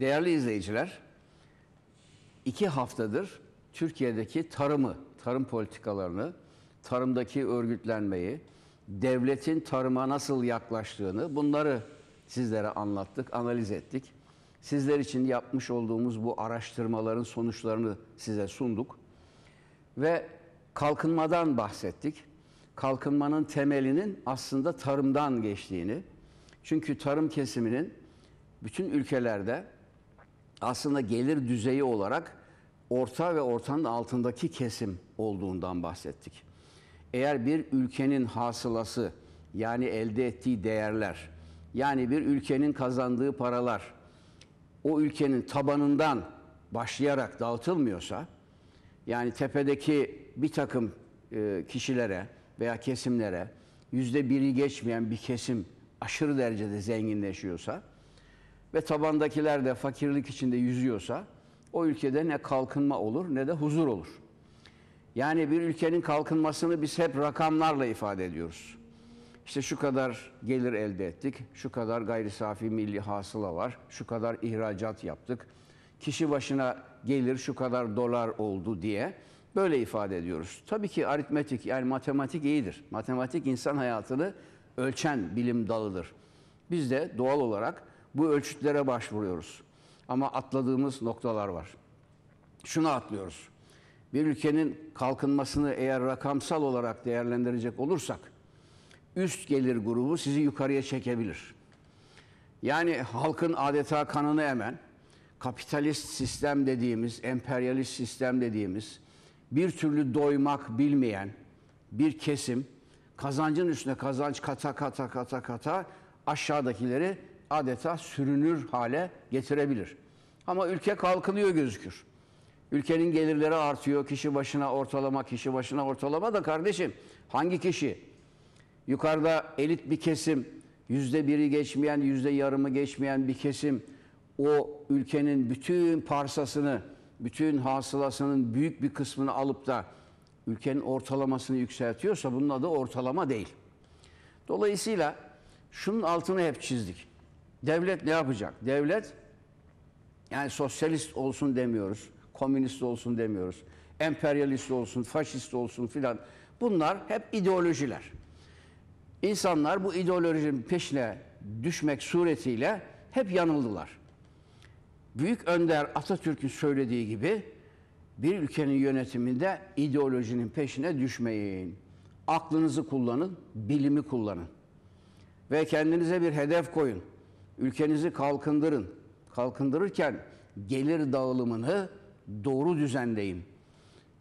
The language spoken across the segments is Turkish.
Değerli izleyiciler, iki haftadır Türkiye'deki tarımı, tarım politikalarını, tarımdaki örgütlenmeyi, devletin tarıma nasıl yaklaştığını bunları sizlere anlattık, analiz ettik. Sizler için yapmış olduğumuz bu araştırmaların sonuçlarını size sunduk. Ve kalkınmadan bahsettik. Kalkınmanın temelinin aslında tarımdan geçtiğini. Çünkü tarım kesiminin bütün ülkelerde aslında gelir düzeyi olarak orta ve ortanın altındaki kesim olduğundan bahsettik. Eğer bir ülkenin hasılası yani elde ettiği değerler yani bir ülkenin kazandığı paralar o ülkenin tabanından başlayarak dağıtılmıyorsa yani tepedeki bir takım e, kişilere veya kesimlere yüzde biri geçmeyen bir kesim aşırı derecede zenginleşiyorsa ve tabandakiler de fakirlik içinde yüzüyorsa o ülkede ne kalkınma olur ne de huzur olur. Yani bir ülkenin kalkınmasını biz hep rakamlarla ifade ediyoruz. İşte şu kadar gelir elde ettik, şu kadar gayri safi milli hasıla var, şu kadar ihracat yaptık, kişi başına gelir şu kadar dolar oldu diye böyle ifade ediyoruz. Tabii ki aritmetik yani matematik iyidir. Matematik insan hayatını ölçen bilim dalıdır. Biz de doğal olarak bu ölçütlere başvuruyoruz. Ama atladığımız noktalar var. Şunu atlıyoruz. Bir ülkenin kalkınmasını eğer rakamsal olarak değerlendirecek olursak üst gelir grubu sizi yukarıya çekebilir. Yani halkın adeta kanını emen kapitalist sistem dediğimiz, emperyalist sistem dediğimiz bir türlü doymak bilmeyen bir kesim kazancın üstüne kazanç kata kata kata kata aşağıdakileri adeta sürünür hale getirebilir. Ama ülke kalkınıyor gözükür. Ülkenin gelirleri artıyor. Kişi başına ortalama, kişi başına ortalama da kardeşim hangi kişi? Yukarıda elit bir kesim, yüzde biri geçmeyen, yüzde yarımı geçmeyen bir kesim o ülkenin bütün parsasını, bütün hasılasının büyük bir kısmını alıp da ülkenin ortalamasını yükseltiyorsa bunun adı ortalama değil. Dolayısıyla şunun altını hep çizdik devlet ne yapacak? Devlet yani sosyalist olsun demiyoruz, komünist olsun demiyoruz, emperyalist olsun, faşist olsun filan. Bunlar hep ideolojiler. İnsanlar bu ideolojinin peşine düşmek suretiyle hep yanıldılar. Büyük önder Atatürk'ün söylediği gibi bir ülkenin yönetiminde ideolojinin peşine düşmeyin. Aklınızı kullanın, bilimi kullanın ve kendinize bir hedef koyun ülkenizi kalkındırın. Kalkındırırken gelir dağılımını doğru düzenleyin.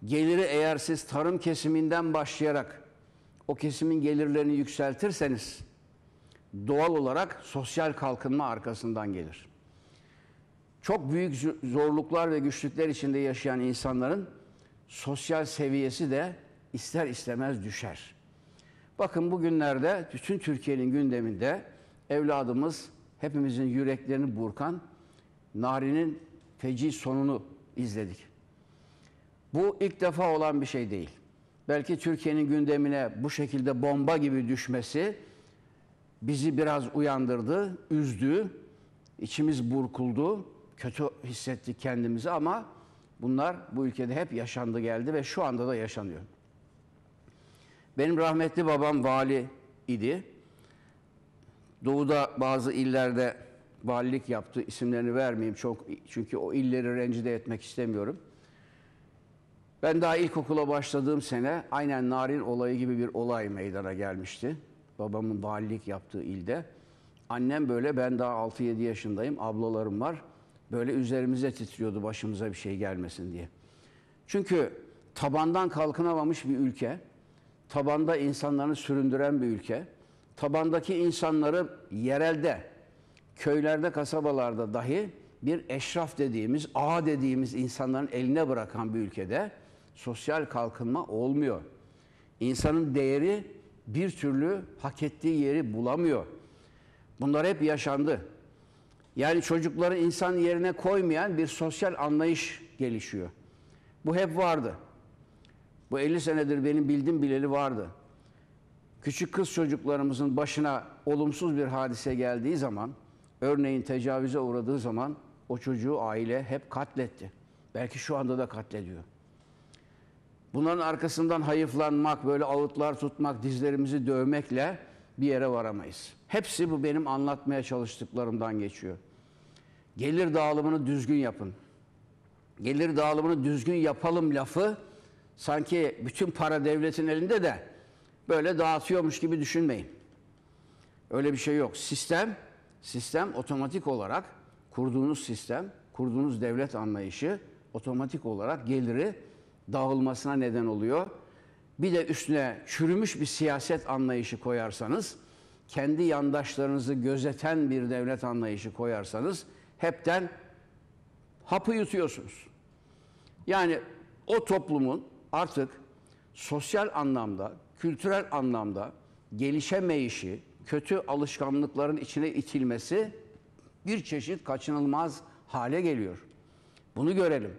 Geliri eğer siz tarım kesiminden başlayarak o kesimin gelirlerini yükseltirseniz doğal olarak sosyal kalkınma arkasından gelir. Çok büyük zorluklar ve güçlükler içinde yaşayan insanların sosyal seviyesi de ister istemez düşer. Bakın bugünlerde bütün Türkiye'nin gündeminde evladımız hepimizin yüreklerini burkan Nari'nin feci sonunu izledik. Bu ilk defa olan bir şey değil. Belki Türkiye'nin gündemine bu şekilde bomba gibi düşmesi bizi biraz uyandırdı, üzdü, içimiz burkuldu, kötü hissettik kendimizi ama bunlar bu ülkede hep yaşandı geldi ve şu anda da yaşanıyor. Benim rahmetli babam vali idi. Doğu'da bazı illerde valilik yaptı. İsimlerini vermeyeyim çok çünkü o illeri rencide etmek istemiyorum. Ben daha ilkokula başladığım sene aynen narin olayı gibi bir olay meydana gelmişti. Babamın valilik yaptığı ilde. Annem böyle ben daha 6-7 yaşındayım ablalarım var. Böyle üzerimize titriyordu başımıza bir şey gelmesin diye. Çünkü tabandan kalkınamamış bir ülke, tabanda insanlarını süründüren bir ülke tabandaki insanları yerelde, köylerde, kasabalarda dahi bir eşraf dediğimiz, ağa dediğimiz insanların eline bırakan bir ülkede sosyal kalkınma olmuyor. İnsanın değeri bir türlü hak ettiği yeri bulamıyor. Bunlar hep yaşandı. Yani çocukları insan yerine koymayan bir sosyal anlayış gelişiyor. Bu hep vardı. Bu 50 senedir benim bildim bileli vardı küçük kız çocuklarımızın başına olumsuz bir hadise geldiği zaman, örneğin tecavüze uğradığı zaman o çocuğu aile hep katletti. Belki şu anda da katlediyor. Bunların arkasından hayıflanmak, böyle avutlar tutmak, dizlerimizi dövmekle bir yere varamayız. Hepsi bu benim anlatmaya çalıştıklarımdan geçiyor. Gelir dağılımını düzgün yapın. Gelir dağılımını düzgün yapalım lafı sanki bütün para devletin elinde de böyle dağıtıyormuş gibi düşünmeyin. Öyle bir şey yok. Sistem, sistem otomatik olarak kurduğunuz sistem, kurduğunuz devlet anlayışı otomatik olarak geliri dağılmasına neden oluyor. Bir de üstüne çürümüş bir siyaset anlayışı koyarsanız, kendi yandaşlarınızı gözeten bir devlet anlayışı koyarsanız hepten hapı yutuyorsunuz. Yani o toplumun artık sosyal anlamda kültürel anlamda gelişemeyişi, kötü alışkanlıkların içine itilmesi bir çeşit kaçınılmaz hale geliyor. Bunu görelim.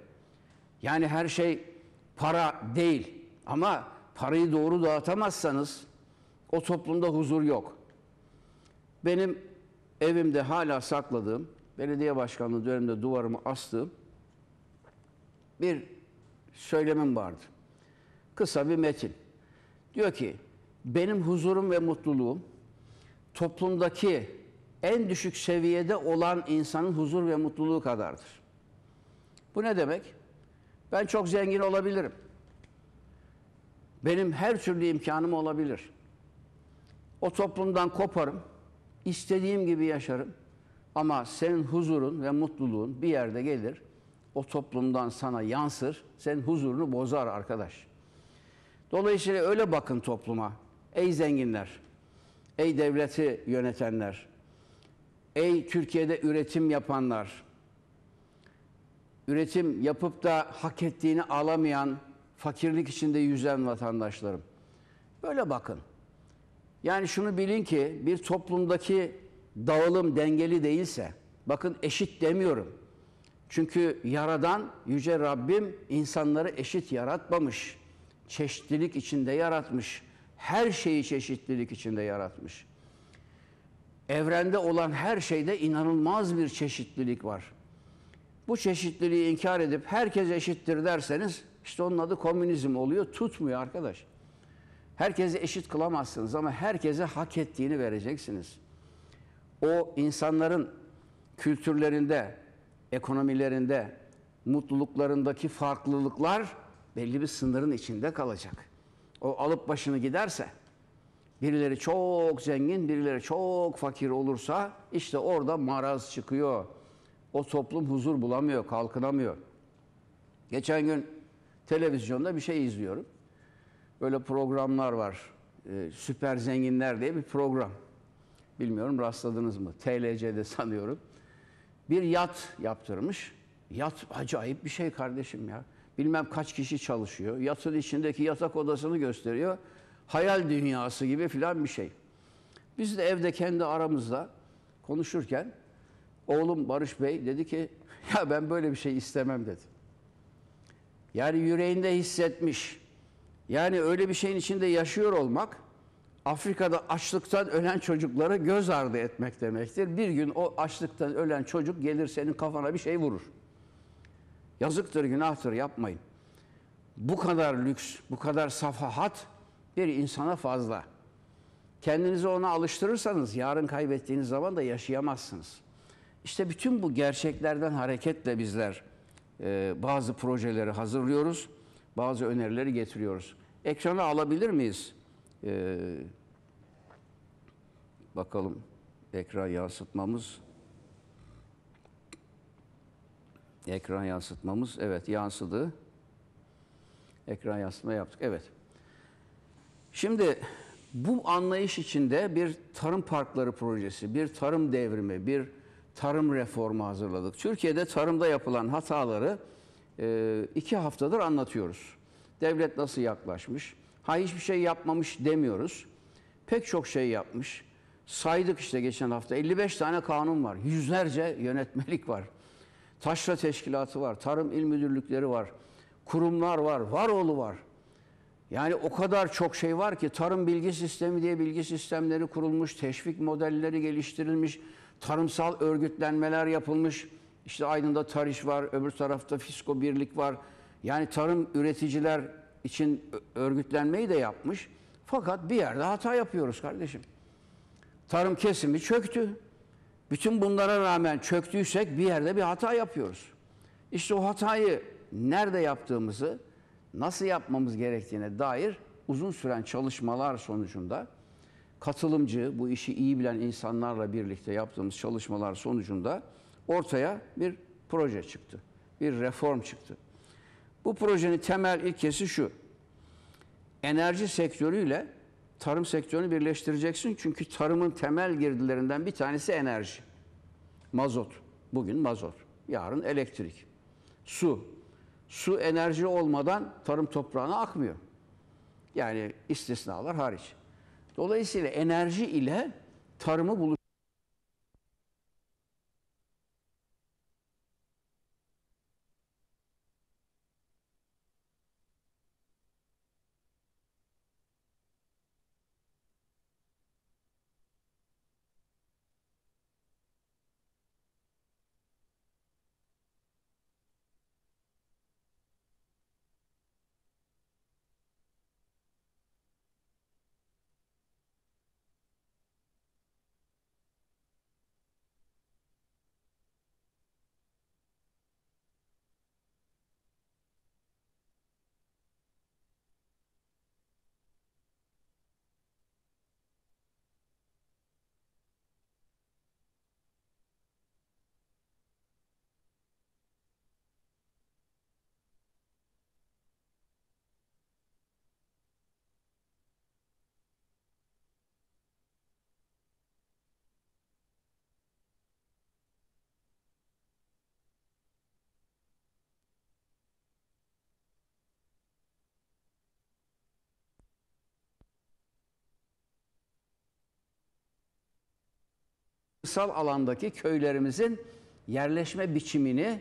Yani her şey para değil ama parayı doğru dağıtamazsanız o toplumda huzur yok. Benim evimde hala sakladığım, belediye başkanlığı döneminde duvarımı astığım bir söylemim vardı. Kısa bir metin. Diyor ki benim huzurum ve mutluluğum toplumdaki en düşük seviyede olan insanın huzur ve mutluluğu kadardır. Bu ne demek? Ben çok zengin olabilirim. Benim her türlü imkanım olabilir. O toplumdan koparım. istediğim gibi yaşarım. Ama senin huzurun ve mutluluğun bir yerde gelir. O toplumdan sana yansır. Senin huzurunu bozar arkadaş. Dolayısıyla öyle bakın topluma. Ey zenginler, ey devleti yönetenler, ey Türkiye'de üretim yapanlar, üretim yapıp da hak ettiğini alamayan, fakirlik içinde yüzen vatandaşlarım. Böyle bakın. Yani şunu bilin ki bir toplumdaki dağılım dengeli değilse, bakın eşit demiyorum. Çünkü yaradan Yüce Rabbim insanları eşit yaratmamış çeşitlilik içinde yaratmış. Her şeyi çeşitlilik içinde yaratmış. Evrende olan her şeyde inanılmaz bir çeşitlilik var. Bu çeşitliliği inkar edip herkes eşittir derseniz işte onun adı komünizm oluyor. Tutmuyor arkadaş. Herkese eşit kılamazsınız ama herkese hak ettiğini vereceksiniz. O insanların kültürlerinde, ekonomilerinde, mutluluklarındaki farklılıklar belli bir sınırın içinde kalacak. O alıp başını giderse birileri çok zengin, birileri çok fakir olursa işte orada maraz çıkıyor. O toplum huzur bulamıyor, kalkınamıyor. Geçen gün televizyonda bir şey izliyorum. Böyle programlar var. Ee, Süper Zenginler diye bir program. Bilmiyorum rastladınız mı? TLC'de sanıyorum. Bir yat yaptırmış. Yat acayip bir şey kardeşim ya bilmem kaç kişi çalışıyor. Yatın içindeki yatak odasını gösteriyor. Hayal dünyası gibi filan bir şey. Biz de evde kendi aramızda konuşurken oğlum Barış Bey dedi ki ya ben böyle bir şey istemem dedi. Yani yüreğinde hissetmiş. Yani öyle bir şeyin içinde yaşıyor olmak Afrika'da açlıktan ölen çocuklara göz ardı etmek demektir. Bir gün o açlıktan ölen çocuk gelir senin kafana bir şey vurur. Yazıktır, günahtır yapmayın. Bu kadar lüks, bu kadar safahat bir insana fazla. Kendinizi ona alıştırırsanız yarın kaybettiğiniz zaman da yaşayamazsınız. İşte bütün bu gerçeklerden hareketle bizler e, bazı projeleri hazırlıyoruz, bazı önerileri getiriyoruz. Ekranı alabilir miyiz? E, bakalım ekran yansıtmamız Ekran yansıtmamız evet yansıdı. Ekran yansıtma yaptık evet. Şimdi bu anlayış içinde bir tarım parkları projesi, bir tarım devrimi, bir tarım reformu hazırladık. Türkiye'de tarımda yapılan hataları e, iki haftadır anlatıyoruz. Devlet nasıl yaklaşmış? Ha hiçbir şey yapmamış demiyoruz. Pek çok şey yapmış. Saydık işte geçen hafta 55 tane kanun var. Yüzlerce yönetmelik var. Taşra teşkilatı var, tarım il müdürlükleri var, kurumlar var, varoğlu var. Yani o kadar çok şey var ki tarım bilgi sistemi diye bilgi sistemleri kurulmuş, teşvik modelleri geliştirilmiş, tarımsal örgütlenmeler yapılmış. İşte Aydın'da Tarış var, öbür tarafta Fisko Birlik var. Yani tarım üreticiler için örgütlenmeyi de yapmış. Fakat bir yerde hata yapıyoruz kardeşim. Tarım kesimi çöktü. Bütün bunlara rağmen çöktüysek bir yerde bir hata yapıyoruz. İşte o hatayı nerede yaptığımızı, nasıl yapmamız gerektiğine dair uzun süren çalışmalar sonucunda katılımcı, bu işi iyi bilen insanlarla birlikte yaptığımız çalışmalar sonucunda ortaya bir proje çıktı. Bir reform çıktı. Bu projenin temel ilkesi şu. Enerji sektörüyle tarım sektörünü birleştireceksin. Çünkü tarımın temel girdilerinden bir tanesi enerji. Mazot. Bugün mazot. Yarın elektrik. Su. Su enerji olmadan tarım toprağına akmıyor. Yani istisnalar hariç. Dolayısıyla enerji ile tarımı buluş kırsal alandaki köylerimizin yerleşme biçimini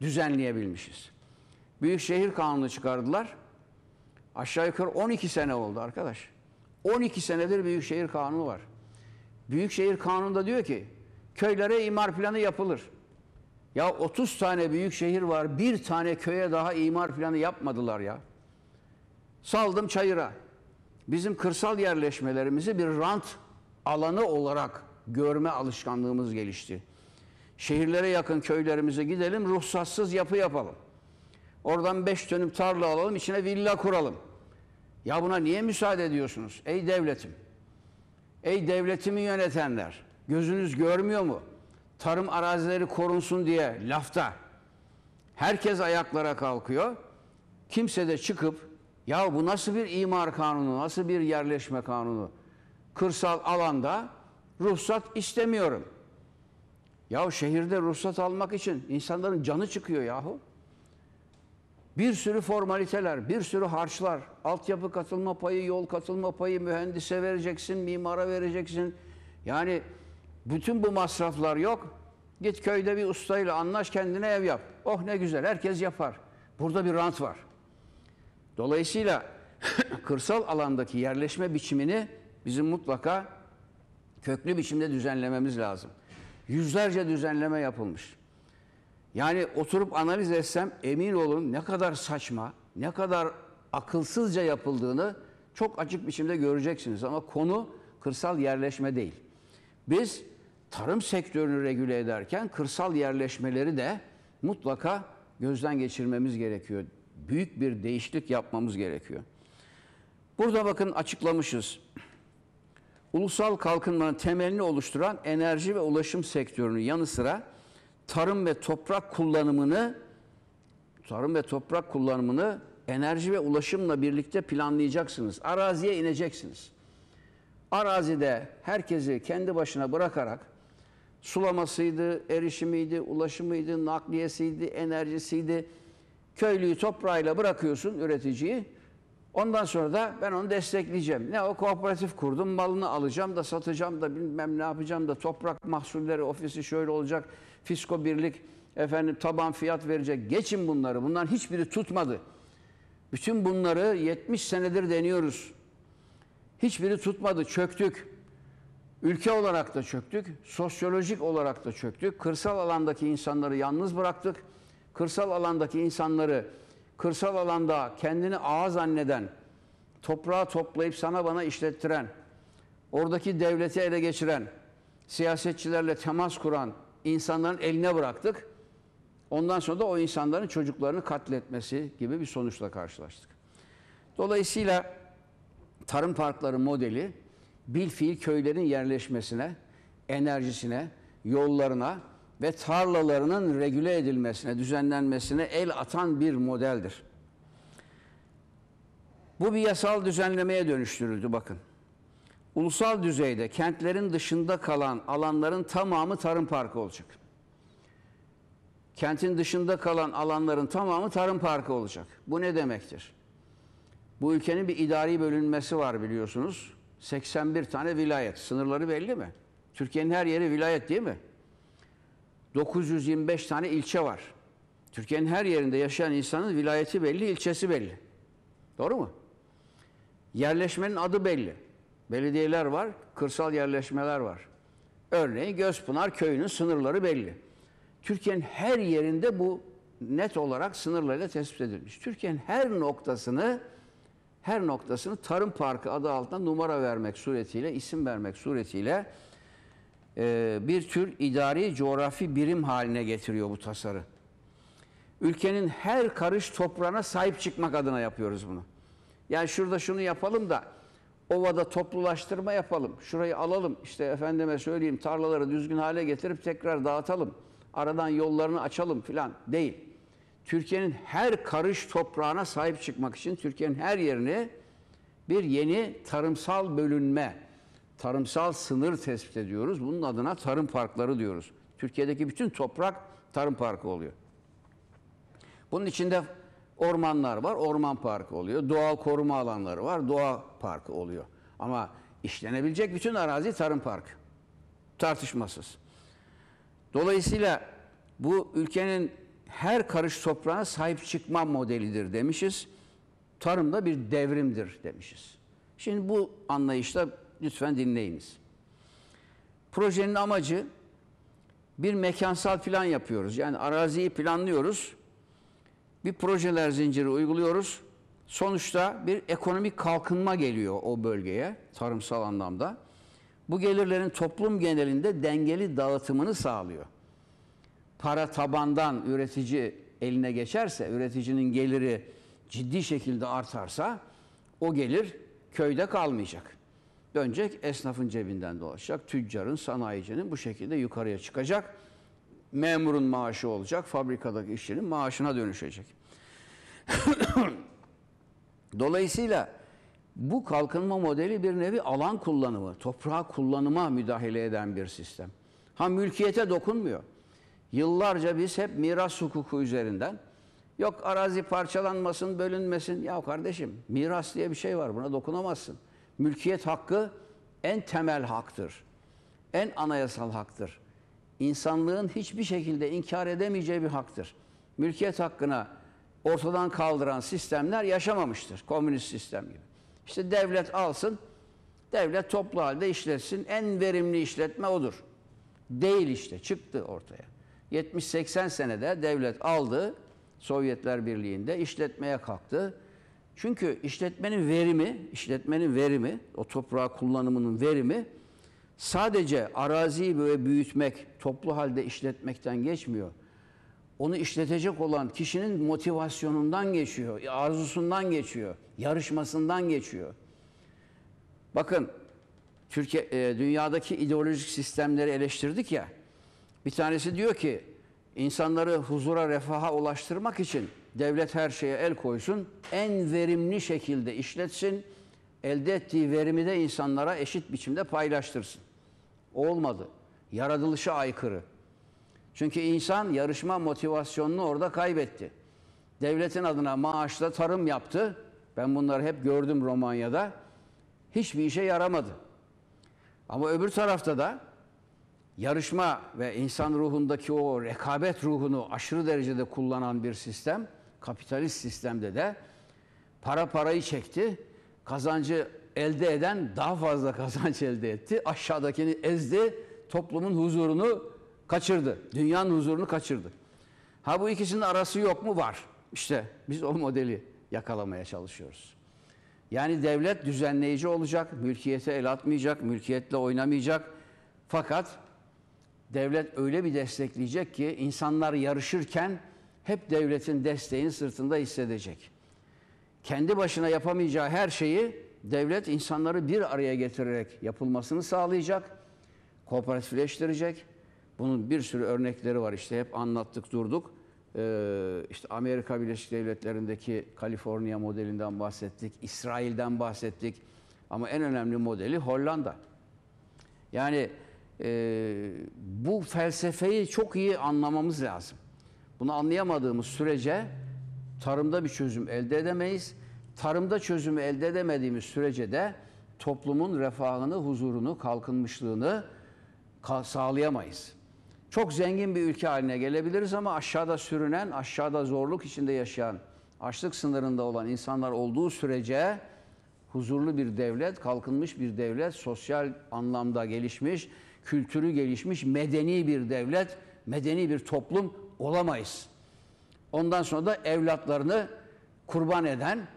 düzenleyebilmişiz. Büyükşehir Kanunu çıkardılar. Aşağı yukarı 12 sene oldu arkadaş. 12 senedir Büyükşehir Kanunu var. Büyükşehir Kanunu'nda diyor ki köylere imar planı yapılır. Ya 30 tane büyükşehir var. Bir tane köye daha imar planı yapmadılar ya. Saldım çayıra. Bizim kırsal yerleşmelerimizi bir rant alanı olarak görme alışkanlığımız gelişti. Şehirlere yakın köylerimize gidelim, ruhsatsız yapı yapalım. Oradan beş dönüm tarla alalım, içine villa kuralım. Ya buna niye müsaade ediyorsunuz? Ey devletim, ey devletimi yönetenler, gözünüz görmüyor mu? Tarım arazileri korunsun diye lafta. Herkes ayaklara kalkıyor. Kimse de çıkıp ya bu nasıl bir imar kanunu, nasıl bir yerleşme kanunu? Kırsal alanda ruhsat istemiyorum. Ya şehirde ruhsat almak için insanların canı çıkıyor yahu. Bir sürü formaliteler, bir sürü harçlar, altyapı katılma payı, yol katılma payı, mühendise vereceksin, mimara vereceksin. Yani bütün bu masraflar yok. Git köyde bir ustayla anlaş kendine ev yap. Oh ne güzel herkes yapar. Burada bir rant var. Dolayısıyla kırsal alandaki yerleşme biçimini bizim mutlaka köklü biçimde düzenlememiz lazım. Yüzlerce düzenleme yapılmış. Yani oturup analiz etsem emin olun ne kadar saçma, ne kadar akılsızca yapıldığını çok açık biçimde göreceksiniz. Ama konu kırsal yerleşme değil. Biz tarım sektörünü regüle ederken kırsal yerleşmeleri de mutlaka gözden geçirmemiz gerekiyor. Büyük bir değişiklik yapmamız gerekiyor. Burada bakın açıklamışız. Ulusal kalkınmanın temelini oluşturan enerji ve ulaşım sektörünün yanı sıra tarım ve toprak kullanımını tarım ve toprak kullanımını enerji ve ulaşımla birlikte planlayacaksınız. Araziye ineceksiniz. Arazide herkesi kendi başına bırakarak sulamasıydı, erişimiydi, ulaşımıydı, nakliyesiydi, enerjisiydi. Köylüyü toprağıyla bırakıyorsun üreticiyi. Ondan sonra da ben onu destekleyeceğim. Ne o kooperatif kurdum, malını alacağım da satacağım da bilmem ne yapacağım da toprak mahsulleri ofisi şöyle olacak, fisko birlik efendim taban fiyat verecek. Geçin bunları. Bunlar hiçbiri tutmadı. Bütün bunları 70 senedir deniyoruz. Hiçbiri tutmadı. Çöktük. Ülke olarak da çöktük. Sosyolojik olarak da çöktük. Kırsal alandaki insanları yalnız bıraktık. Kırsal alandaki insanları kırsal alanda kendini ağa zanneden, toprağı toplayıp sana bana işlettiren, oradaki devleti ele geçiren, siyasetçilerle temas kuran insanların eline bıraktık. Ondan sonra da o insanların çocuklarını katletmesi gibi bir sonuçla karşılaştık. Dolayısıyla tarım parkları modeli bilfiil köylerin yerleşmesine, enerjisine, yollarına ve tarlalarının regüle edilmesine, düzenlenmesine el atan bir modeldir. Bu bir yasal düzenlemeye dönüştürüldü bakın. Ulusal düzeyde kentlerin dışında kalan alanların tamamı tarım parkı olacak. Kentin dışında kalan alanların tamamı tarım parkı olacak. Bu ne demektir? Bu ülkenin bir idari bölünmesi var biliyorsunuz. 81 tane vilayet. Sınırları belli mi? Türkiye'nin her yeri vilayet değil mi? 925 tane ilçe var. Türkiye'nin her yerinde yaşayan insanın vilayeti belli, ilçesi belli. Doğru mu? Yerleşmenin adı belli. Belediyeler var, kırsal yerleşmeler var. Örneğin Gözpınar köyünün sınırları belli. Türkiye'nin her yerinde bu net olarak sınırlarıyla tespit edilmiş. Türkiye'nin her noktasını her noktasını Tarım Parkı adı altında numara vermek suretiyle, isim vermek suretiyle e, bir tür idari coğrafi birim haline getiriyor bu tasarı. Ülkenin her karış toprağına sahip çıkmak adına yapıyoruz bunu. Yani şurada şunu yapalım da ovada toplulaştırma yapalım. Şurayı alalım işte efendime söyleyeyim tarlaları düzgün hale getirip tekrar dağıtalım. Aradan yollarını açalım filan değil. Türkiye'nin her karış toprağına sahip çıkmak için Türkiye'nin her yerini bir yeni tarımsal bölünme, tarımsal sınır tespit ediyoruz. Bunun adına tarım parkları diyoruz. Türkiye'deki bütün toprak tarım parkı oluyor. Bunun içinde ormanlar var, orman parkı oluyor. Doğal koruma alanları var, doğa parkı oluyor. Ama işlenebilecek bütün arazi tarım parkı. Tartışmasız. Dolayısıyla bu ülkenin her karış toprağa sahip çıkma modelidir demişiz. Tarımda bir devrimdir demişiz. Şimdi bu anlayışla Lütfen dinleyiniz. Projenin amacı bir mekansal plan yapıyoruz. Yani araziyi planlıyoruz. Bir projeler zinciri uyguluyoruz. Sonuçta bir ekonomik kalkınma geliyor o bölgeye tarımsal anlamda. Bu gelirlerin toplum genelinde dengeli dağıtımını sağlıyor. Para tabandan üretici eline geçerse, üreticinin geliri ciddi şekilde artarsa o gelir köyde kalmayacak dönecek, esnafın cebinden dolaşacak, tüccarın, sanayicinin bu şekilde yukarıya çıkacak. Memurun maaşı olacak, fabrikadaki işçinin maaşına dönüşecek. Dolayısıyla bu kalkınma modeli bir nevi alan kullanımı, toprağa kullanıma müdahale eden bir sistem. Ha mülkiyete dokunmuyor. Yıllarca biz hep miras hukuku üzerinden yok arazi parçalanmasın, bölünmesin. Ya kardeşim miras diye bir şey var buna dokunamazsın. Mülkiyet hakkı en temel haktır. En anayasal haktır. İnsanlığın hiçbir şekilde inkar edemeyeceği bir haktır. Mülkiyet hakkına ortadan kaldıran sistemler yaşamamıştır. Komünist sistem gibi. İşte devlet alsın, devlet toplu halde işletsin. En verimli işletme odur. Değil işte, çıktı ortaya. 70-80 senede devlet aldı, Sovyetler Birliği'nde işletmeye kalktı. Çünkü işletmenin verimi, işletmenin verimi, o toprağa kullanımının verimi sadece araziyi böyle büyütmek, toplu halde işletmekten geçmiyor. Onu işletecek olan kişinin motivasyonundan geçiyor, arzusundan geçiyor, yarışmasından geçiyor. Bakın Türkiye e, dünyadaki ideolojik sistemleri eleştirdik ya. Bir tanesi diyor ki insanları huzura, refaha ulaştırmak için devlet her şeye el koysun, en verimli şekilde işletsin, elde ettiği verimi de insanlara eşit biçimde paylaştırsın. Olmadı. Yaratılışa aykırı. Çünkü insan yarışma motivasyonunu orada kaybetti. Devletin adına maaşla tarım yaptı. Ben bunları hep gördüm Romanya'da. Hiçbir işe yaramadı. Ama öbür tarafta da yarışma ve insan ruhundaki o rekabet ruhunu aşırı derecede kullanan bir sistem kapitalist sistemde de para parayı çekti. Kazancı elde eden daha fazla kazanç elde etti. Aşağıdakini ezdi. Toplumun huzurunu kaçırdı. Dünyanın huzurunu kaçırdı. Ha bu ikisinin arası yok mu? Var. İşte biz o modeli yakalamaya çalışıyoruz. Yani devlet düzenleyici olacak, mülkiyete el atmayacak, mülkiyetle oynamayacak. Fakat devlet öyle bir destekleyecek ki insanlar yarışırken hep devletin desteğini sırtında hissedecek. Kendi başına yapamayacağı her şeyi devlet insanları bir araya getirerek yapılmasını sağlayacak, kooperatifleştirecek. Bunun bir sürü örnekleri var işte hep anlattık durduk. Ee, işte Amerika Birleşik Devletleri'ndeki Kaliforniya modelinden bahsettik, İsrail'den bahsettik. Ama en önemli modeli Hollanda. Yani e, bu felsefeyi çok iyi anlamamız lazım. Bunu anlayamadığımız sürece tarımda bir çözüm elde edemeyiz. Tarımda çözümü elde edemediğimiz sürece de toplumun refahını, huzurunu, kalkınmışlığını sağlayamayız. Çok zengin bir ülke haline gelebiliriz ama aşağıda sürünen, aşağıda zorluk içinde yaşayan, açlık sınırında olan insanlar olduğu sürece huzurlu bir devlet, kalkınmış bir devlet, sosyal anlamda gelişmiş, kültürü gelişmiş, medeni bir devlet, medeni bir toplum olamayız. Ondan sonra da evlatlarını kurban eden,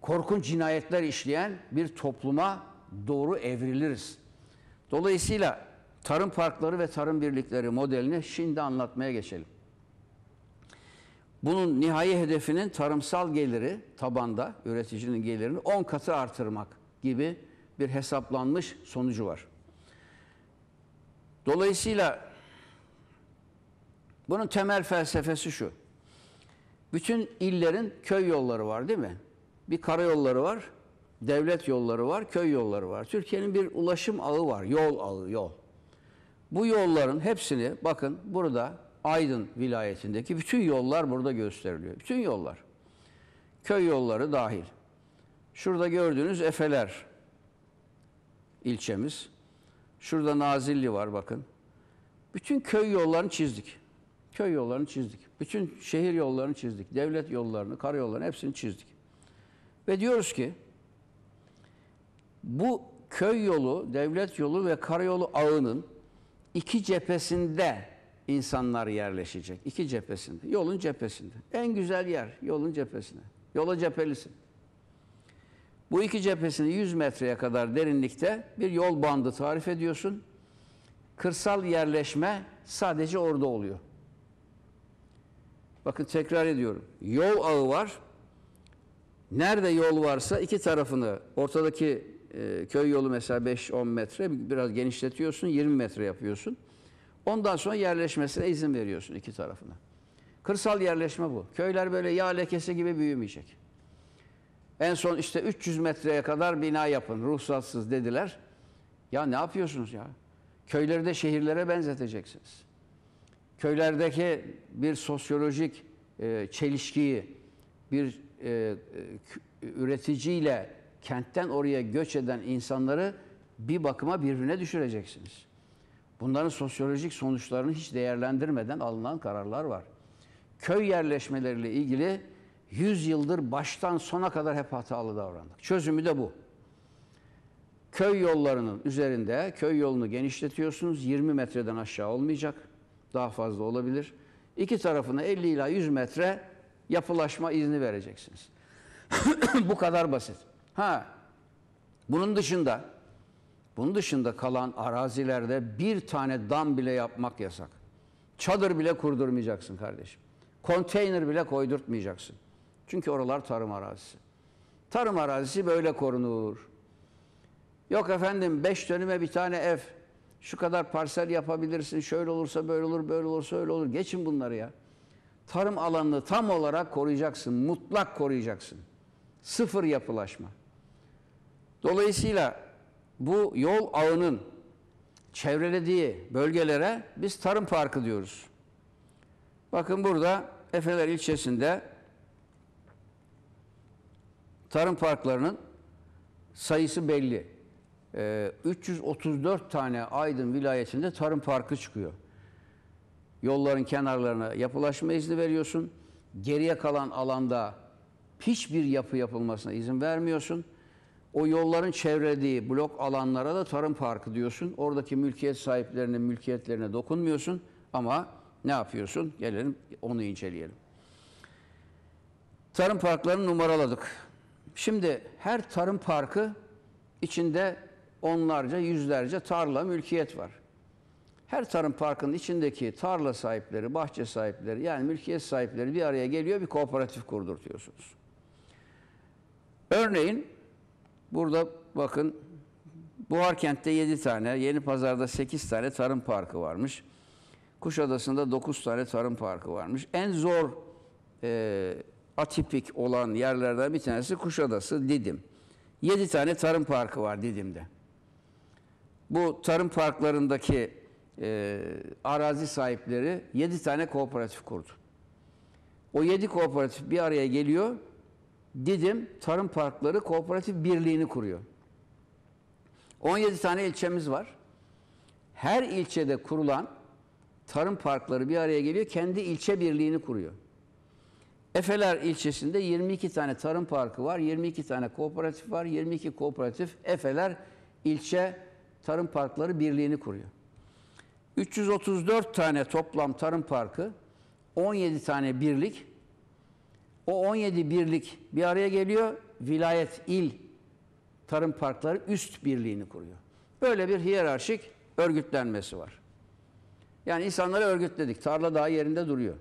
korkunç cinayetler işleyen bir topluma doğru evriliriz. Dolayısıyla tarım parkları ve tarım birlikleri modelini şimdi anlatmaya geçelim. Bunun nihai hedefinin tarımsal geliri tabanda üreticinin gelirini 10 katı artırmak gibi bir hesaplanmış sonucu var. Dolayısıyla bunun temel felsefesi şu. Bütün illerin köy yolları var değil mi? Bir karayolları var, devlet yolları var, köy yolları var. Türkiye'nin bir ulaşım ağı var, yol ağı, yol. Bu yolların hepsini bakın burada Aydın vilayetindeki bütün yollar burada gösteriliyor. Bütün yollar. Köy yolları dahil. Şurada gördüğünüz Efeler ilçemiz. Şurada Nazilli var bakın. Bütün köy yollarını çizdik. Köy yollarını çizdik. Bütün şehir yollarını çizdik. Devlet yollarını, karayollarını hepsini çizdik. Ve diyoruz ki bu köy yolu, devlet yolu ve karayolu ağının iki cephesinde insanlar yerleşecek. İki cephesinde. Yolun cephesinde. En güzel yer yolun cephesinde. Yola cephelisin. Bu iki cephesini 100 metreye kadar derinlikte bir yol bandı tarif ediyorsun. Kırsal yerleşme sadece orada oluyor. Bakın tekrar ediyorum. Yol ağı var. Nerede yol varsa iki tarafını ortadaki e, köy yolu mesela 5-10 metre biraz genişletiyorsun 20 metre yapıyorsun. Ondan sonra yerleşmesine izin veriyorsun iki tarafına. Kırsal yerleşme bu. Köyler böyle yağ lekesi gibi büyümeyecek. En son işte 300 metreye kadar bina yapın ruhsatsız dediler. Ya ne yapıyorsunuz ya? Köyleri de şehirlere benzeteceksiniz köylerdeki bir sosyolojik e, çelişkiyi, bir e, e, üreticiyle kentten oraya göç eden insanları bir bakıma birbirine düşüreceksiniz. Bunların sosyolojik sonuçlarını hiç değerlendirmeden alınan kararlar var. Köy yerleşmeleriyle ilgili 100 yıldır baştan sona kadar hep hatalı davrandık. Çözümü de bu. Köy yollarının üzerinde köy yolunu genişletiyorsunuz. 20 metreden aşağı olmayacak daha fazla olabilir. İki tarafına 50 ila 100 metre yapılaşma izni vereceksiniz. Bu kadar basit. Ha. Bunun dışında bunun dışında kalan arazilerde bir tane dam bile yapmak yasak. Çadır bile kurdurmayacaksın kardeşim. Konteyner bile koydurtmayacaksın. Çünkü oralar tarım arazisi. Tarım arazisi böyle korunur. Yok efendim beş dönüme bir tane ev. Şu kadar parsel yapabilirsin. Şöyle olursa böyle olur, böyle olursa öyle olur. Geçin bunları ya. Tarım alanını tam olarak koruyacaksın. Mutlak koruyacaksın. Sıfır yapılaşma. Dolayısıyla bu yol ağının çevrelediği bölgelere biz tarım parkı diyoruz. Bakın burada Efeler ilçesinde tarım parklarının sayısı belli. 334 ee, tane Aydın vilayetinde tarım parkı çıkıyor. Yolların kenarlarına yapılaşma izni veriyorsun. Geriye kalan alanda hiçbir yapı yapılmasına izin vermiyorsun. O yolların çevrediği blok alanlara da tarım parkı diyorsun. Oradaki mülkiyet sahiplerinin mülkiyetlerine dokunmuyorsun. Ama ne yapıyorsun? Gelelim onu inceleyelim. Tarım parklarını numaraladık. Şimdi her tarım parkı içinde onlarca, yüzlerce tarla, mülkiyet var. Her tarım parkının içindeki tarla sahipleri, bahçe sahipleri yani mülkiyet sahipleri bir araya geliyor bir kooperatif kurdurtuyorsunuz. Örneğin burada bakın Buharkent'te 7 tane, Yeni Pazar'da 8 tane tarım parkı varmış. Kuşadası'nda 9 tane tarım parkı varmış. En zor e, atipik olan yerlerden bir tanesi Kuşadası, Didim. 7 tane tarım parkı var Didim'de bu tarım parklarındaki e, arazi sahipleri 7 tane kooperatif kurdu. O 7 kooperatif bir araya geliyor. Didim Tarım Parkları Kooperatif Birliği'ni kuruyor. 17 tane ilçemiz var. Her ilçede kurulan tarım parkları bir araya geliyor. Kendi ilçe birliğini kuruyor. Efeler ilçesinde 22 tane tarım parkı var, 22 tane kooperatif var, 22 kooperatif Efeler ilçe Tarım Parkları Birliği'ni kuruyor. 334 tane toplam tarım parkı, 17 tane birlik. O 17 birlik bir araya geliyor. Vilayet, il tarım parkları üst birliğini kuruyor. Böyle bir hiyerarşik örgütlenmesi var. Yani insanları örgütledik. Tarla daha yerinde duruyor.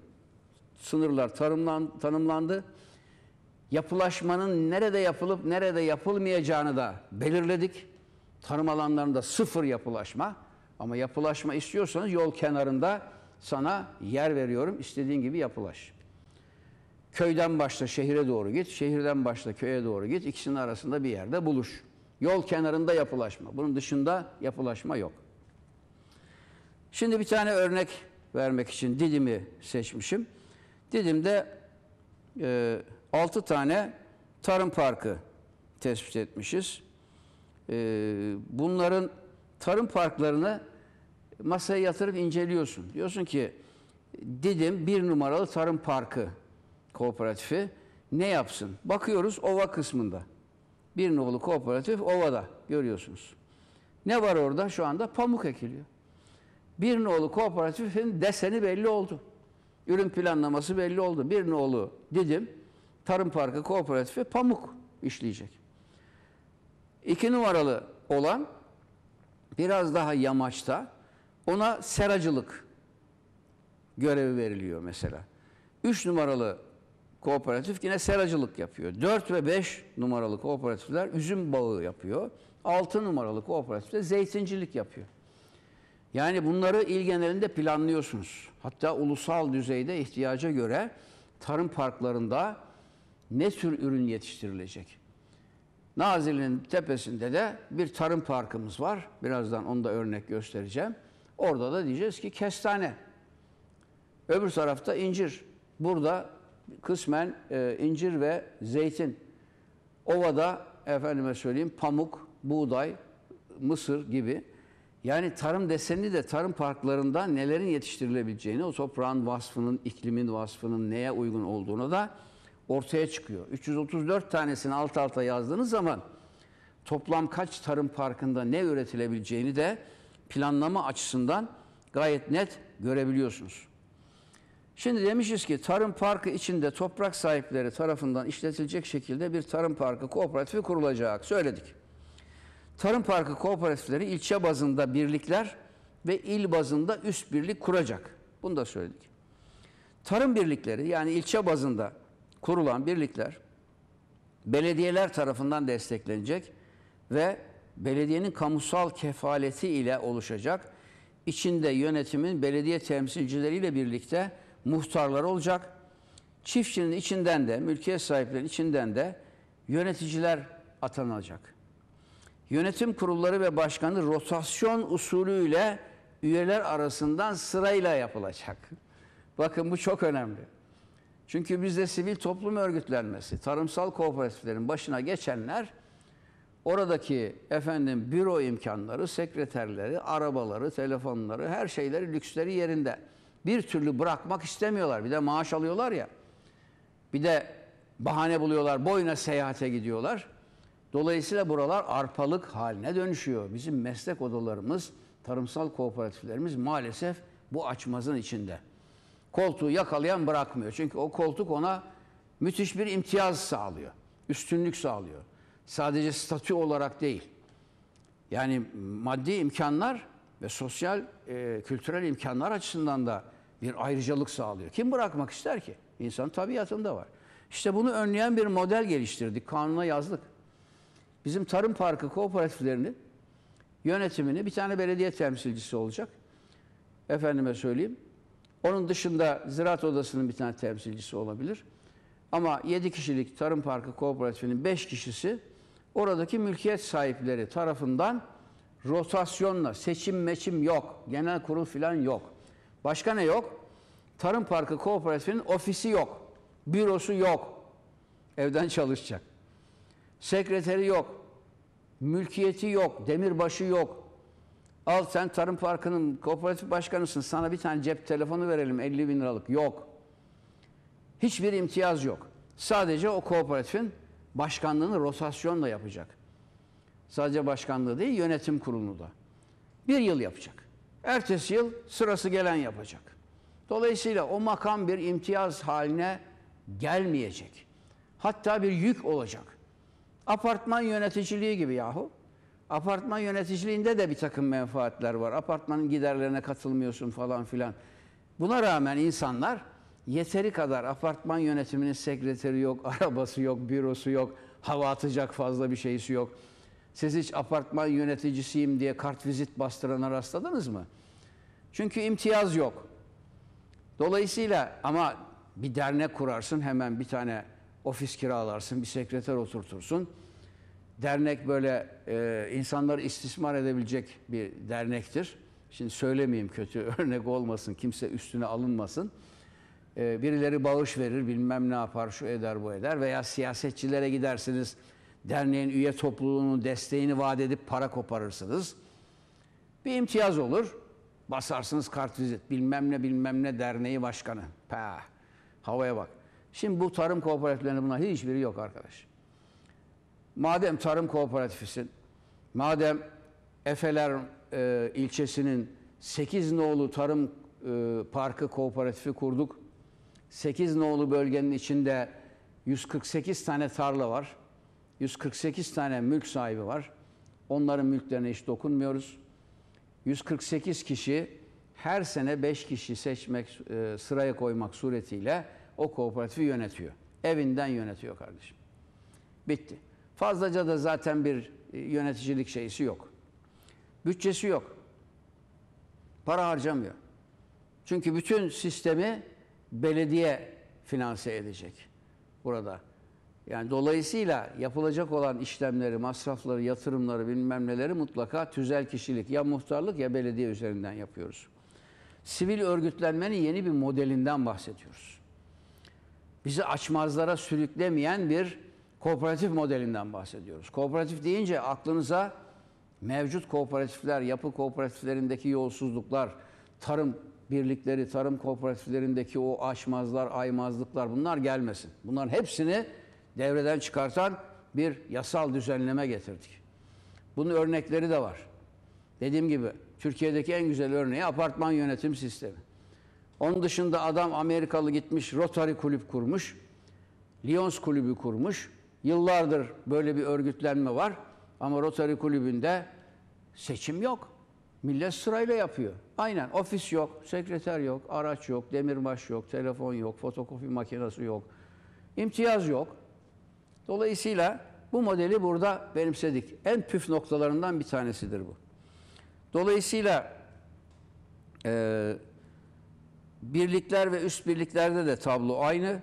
Sınırlar tarımlan, tanımlandı. Yapılaşmanın nerede yapılıp nerede yapılmayacağını da belirledik. Tarım alanlarında sıfır yapılaşma ama yapılaşma istiyorsanız yol kenarında sana yer veriyorum. İstediğin gibi yapılaş. Köyden başla şehire doğru git, şehirden başla köye doğru git. İkisinin arasında bir yerde buluş. Yol kenarında yapılaşma. Bunun dışında yapılaşma yok. Şimdi bir tane örnek vermek için Didim'i seçmişim. Didim'de e, 6 tane tarım parkı tespit etmişiz. Ee, bunların tarım parklarını masaya yatırıp inceliyorsun. Diyorsun ki dedim bir numaralı tarım parkı kooperatifi ne yapsın? Bakıyoruz ova kısmında. Bir numaralı kooperatif ovada görüyorsunuz. Ne var orada? Şu anda pamuk ekiliyor. Bir nolu kooperatifin deseni belli oldu. Ürün planlaması belli oldu. Bir nolu dedim Tarım Parkı Kooperatifi pamuk işleyecek. İki numaralı olan biraz daha yamaçta ona seracılık görevi veriliyor mesela. Üç numaralı kooperatif yine seracılık yapıyor. Dört ve beş numaralı kooperatifler üzüm bağı yapıyor. Altı numaralı kooperatif de zeytincilik yapıyor. Yani bunları il genelinde planlıyorsunuz. Hatta ulusal düzeyde ihtiyaca göre tarım parklarında ne tür ürün yetiştirilecek? Nazilli'nin tepesinde de bir tarım parkımız var. Birazdan onu da örnek göstereceğim. Orada da diyeceğiz ki kestane. Öbür tarafta incir. Burada kısmen e, incir ve zeytin. Ovada efendime söyleyeyim pamuk, buğday, mısır gibi. Yani tarım deseni de tarım parklarında nelerin yetiştirilebileceğini, o toprağın vasfının, iklimin vasfının neye uygun olduğunu da ortaya çıkıyor. 334 tanesini alt alta yazdığınız zaman toplam kaç tarım parkında ne üretilebileceğini de planlama açısından gayet net görebiliyorsunuz. Şimdi demişiz ki tarım parkı içinde toprak sahipleri tarafından işletilecek şekilde bir tarım parkı kooperatifi kurulacak. Söyledik. Tarım parkı kooperatifleri ilçe bazında birlikler ve il bazında üst birlik kuracak. Bunu da söyledik. Tarım birlikleri yani ilçe bazında kurulan birlikler belediyeler tarafından desteklenecek ve belediyenin kamusal kefaleti ile oluşacak. İçinde yönetimin belediye temsilcileriyle birlikte muhtarlar olacak. Çiftçinin içinden de, mülkiyet sahiplerinin içinden de yöneticiler atanacak. Yönetim kurulları ve başkanı rotasyon usulüyle üyeler arasından sırayla yapılacak. Bakın bu çok önemli. Çünkü bizde sivil toplum örgütlenmesi, tarımsal kooperatiflerin başına geçenler oradaki efendim büro imkanları, sekreterleri, arabaları, telefonları, her şeyleri, lüksleri yerinde. Bir türlü bırakmak istemiyorlar. Bir de maaş alıyorlar ya. Bir de bahane buluyorlar, boyuna seyahate gidiyorlar. Dolayısıyla buralar arpalık haline dönüşüyor. Bizim meslek odalarımız, tarımsal kooperatiflerimiz maalesef bu açmazın içinde koltuğu yakalayan bırakmıyor. Çünkü o koltuk ona müthiş bir imtiyaz sağlıyor. Üstünlük sağlıyor. Sadece statü olarak değil. Yani maddi imkanlar ve sosyal, e, kültürel imkanlar açısından da bir ayrıcalık sağlıyor. Kim bırakmak ister ki? İnsan tabiatında var. İşte bunu önleyen bir model geliştirdik. Kanuna yazdık. Bizim tarım parkı kooperatiflerinin yönetimini bir tane belediye temsilcisi olacak. Efendime söyleyeyim. Onun dışında Ziraat Odası'nın bir tane temsilcisi olabilir. Ama 7 kişilik Tarım Parkı Kooperatifinin 5 kişisi oradaki mülkiyet sahipleri tarafından rotasyonla seçim meçim yok. Genel kurul falan yok. Başka ne yok? Tarım Parkı Kooperatifinin ofisi yok. Bürosu yok. Evden çalışacak. Sekreteri yok. Mülkiyeti yok. Demirbaşı yok. Al sen Tarım Parkı'nın kooperatif başkanısın. Sana bir tane cep telefonu verelim 50 bin liralık. Yok. Hiçbir imtiyaz yok. Sadece o kooperatifin başkanlığını rotasyonla yapacak. Sadece başkanlığı değil yönetim kurulunu da. Bir yıl yapacak. Ertesi yıl sırası gelen yapacak. Dolayısıyla o makam bir imtiyaz haline gelmeyecek. Hatta bir yük olacak. Apartman yöneticiliği gibi yahu. Apartman yöneticiliğinde de bir takım menfaatler var. Apartmanın giderlerine katılmıyorsun falan filan. Buna rağmen insanlar yeteri kadar apartman yönetiminin sekreteri yok, arabası yok, bürosu yok, hava atacak fazla bir şeysi yok. Siz hiç apartman yöneticisiyim diye kart kartvizit bastırana rastladınız mı? Çünkü imtiyaz yok. Dolayısıyla ama bir dernek kurarsın hemen bir tane ofis kiralarsın, bir sekreter oturtursun dernek böyle e, insanları istismar edebilecek bir dernektir. Şimdi söylemeyeyim kötü örnek olmasın, kimse üstüne alınmasın. E, birileri bağış verir, bilmem ne yapar, şu eder, bu eder veya siyasetçilere gidersiniz, derneğin üye topluluğunun desteğini vaat edip para koparırsınız. Bir imtiyaz olur, basarsınız kartvizit, bilmem ne bilmem ne derneği başkanı. Pah, havaya bak. Şimdi bu tarım kooperatiflerinde bunlar hiçbiri yok arkadaş. Madem tarım kooperatifisin, madem Efeler e, ilçesinin 8 nolu tarım e, parkı kooperatifi kurduk. 8 nolu bölgenin içinde 148 tane tarla var. 148 tane mülk sahibi var. Onların mülklerine hiç dokunmuyoruz. 148 kişi her sene 5 kişi seçmek, e, sıraya koymak suretiyle o kooperatifi yönetiyor. Evinden yönetiyor kardeşim. Bitti. Fazlaca da zaten bir e, yöneticilik şeysi yok. Bütçesi yok. Para harcamıyor. Çünkü bütün sistemi belediye finanse edecek burada. Yani dolayısıyla yapılacak olan işlemleri, masrafları, yatırımları bilmem neleri mutlaka tüzel kişilik ya muhtarlık ya belediye üzerinden yapıyoruz. Sivil örgütlenmenin yeni bir modelinden bahsediyoruz. Bizi açmazlara sürüklemeyen bir kooperatif modelinden bahsediyoruz. Kooperatif deyince aklınıza mevcut kooperatifler, yapı kooperatiflerindeki yolsuzluklar, tarım birlikleri, tarım kooperatiflerindeki o aşmazlar, aymazlıklar bunlar gelmesin. Bunların hepsini devreden çıkartan bir yasal düzenleme getirdik. Bunun örnekleri de var. Dediğim gibi Türkiye'deki en güzel örneği apartman yönetim sistemi. Onun dışında adam Amerikalı gitmiş Rotary kulüp kurmuş. Lions kulübü kurmuş. Yıllardır böyle bir örgütlenme var ama Rotary Kulübü'nde seçim yok. Millet sırayla yapıyor. Aynen ofis yok, sekreter yok, araç yok, demirbaş yok, telefon yok, fotokopi makinesi yok. imtiyaz yok. Dolayısıyla bu modeli burada benimsedik. En püf noktalarından bir tanesidir bu. Dolayısıyla e, birlikler ve üst birliklerde de tablo aynı.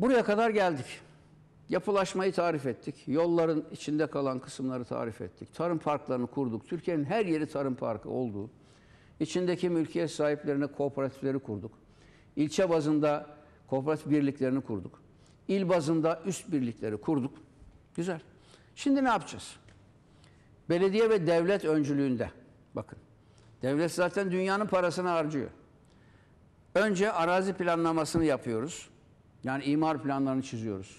Buraya kadar geldik. Yapılaşmayı tarif ettik. Yolların içinde kalan kısımları tarif ettik. Tarım parklarını kurduk. Türkiye'nin her yeri tarım parkı olduğu. İçindeki mülkiyet sahiplerine kooperatifleri kurduk. İlçe bazında kooperatif birliklerini kurduk. İl bazında üst birlikleri kurduk. Güzel. Şimdi ne yapacağız? Belediye ve devlet öncülüğünde. Bakın. Devlet zaten dünyanın parasını harcıyor. Önce arazi planlamasını yapıyoruz. Yani imar planlarını çiziyoruz.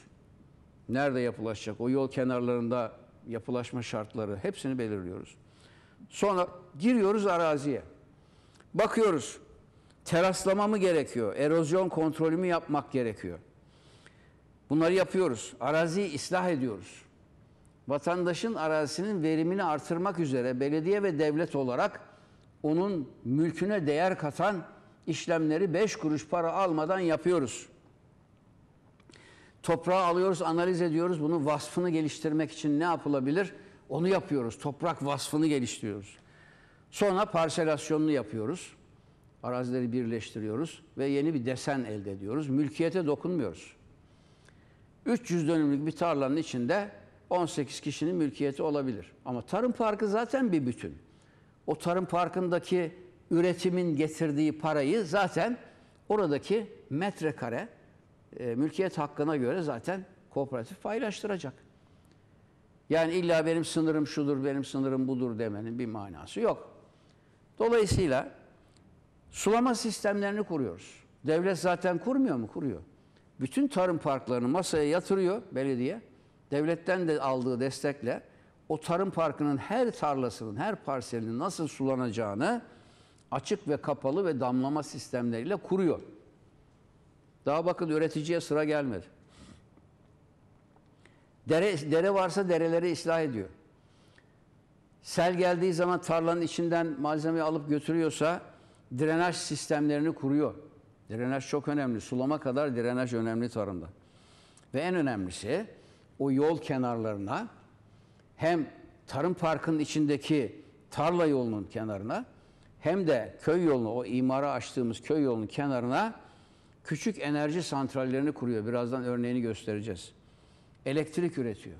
Nerede yapılaşacak? O yol kenarlarında yapılaşma şartları hepsini belirliyoruz. Sonra giriyoruz araziye. Bakıyoruz. Teraslama mı gerekiyor? Erozyon kontrolü mü yapmak gerekiyor? Bunları yapıyoruz. Araziyi ıslah ediyoruz. Vatandaşın arazisinin verimini artırmak üzere belediye ve devlet olarak onun mülküne değer katan işlemleri 5 kuruş para almadan yapıyoruz. Toprağı alıyoruz, analiz ediyoruz. Bunun vasfını geliştirmek için ne yapılabilir? Onu yapıyoruz. Toprak vasfını geliştiriyoruz. Sonra parselasyonunu yapıyoruz. Arazileri birleştiriyoruz ve yeni bir desen elde ediyoruz. Mülkiyete dokunmuyoruz. 300 dönümlük bir tarlanın içinde 18 kişinin mülkiyeti olabilir. Ama tarım parkı zaten bir bütün. O tarım parkındaki üretimin getirdiği parayı zaten oradaki metrekare e, mülkiyet hakkına göre zaten kooperatif paylaştıracak. Yani illa benim sınırım şudur, benim sınırım budur demenin bir manası yok. Dolayısıyla sulama sistemlerini kuruyoruz. Devlet zaten kurmuyor mu? Kuruyor. Bütün tarım parklarını masaya yatırıyor belediye. Devletten de aldığı destekle o tarım parkının her tarlasının, her parselinin nasıl sulanacağını açık ve kapalı ve damlama sistemleriyle kuruyor. Daha bakın üreticiye sıra gelmedi. Dere, dere varsa dereleri ıslah ediyor. Sel geldiği zaman tarlanın içinden malzemeyi alıp götürüyorsa drenaj sistemlerini kuruyor. Drenaj çok önemli. Sulama kadar drenaj önemli tarımda. Ve en önemlisi o yol kenarlarına hem tarım parkının içindeki tarla yolunun kenarına hem de köy yolunu o imara açtığımız köy yolunun kenarına küçük enerji santrallerini kuruyor. Birazdan örneğini göstereceğiz. Elektrik üretiyor.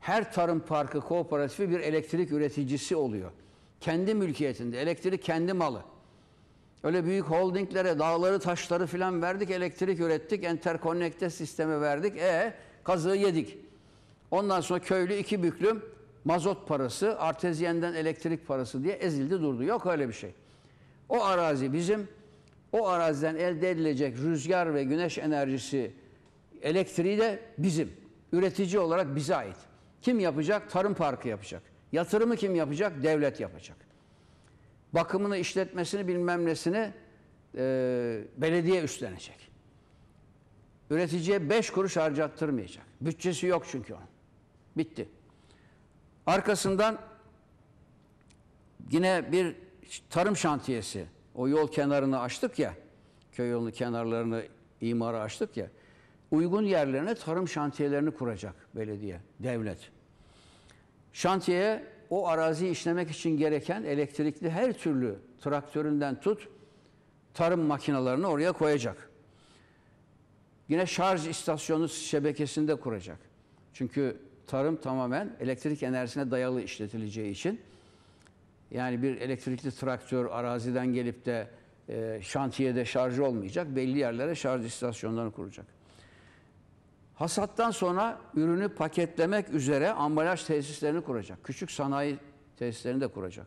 Her tarım parkı kooperatifi bir elektrik üreticisi oluyor. Kendi mülkiyetinde. Elektrik kendi malı. Öyle büyük holdinglere dağları taşları filan verdik, elektrik ürettik, enterkonnekte sistemi verdik. E kazığı yedik. Ondan sonra köylü iki büklüm mazot parası, artezyenden elektrik parası diye ezildi durdu. Yok öyle bir şey. O arazi bizim o araziden elde edilecek rüzgar ve güneş enerjisi elektriği de bizim. Üretici olarak bize ait. Kim yapacak? Tarım parkı yapacak. Yatırımı kim yapacak? Devlet yapacak. Bakımını, işletmesini, bilmem nesini e, belediye üstlenecek. Üreticiye beş kuruş harcattırmayacak. Bütçesi yok çünkü onun. Bitti. Arkasından yine bir tarım şantiyesi o yol kenarını açtık ya, köy yolunun kenarlarını imara açtık ya, uygun yerlerine tarım şantiyelerini kuracak belediye, devlet. Şantiyeye o arazi işlemek için gereken elektrikli her türlü traktöründen tut, tarım makinalarını oraya koyacak. Yine şarj istasyonu şebekesinde kuracak. Çünkü tarım tamamen elektrik enerjisine dayalı işletileceği için yani bir elektrikli traktör araziden gelip de e, şantiyede şarj olmayacak. Belli yerlere şarj istasyonlarını kuracak. Hasattan sonra ürünü paketlemek üzere ambalaj tesislerini kuracak. Küçük sanayi tesislerini de kuracak.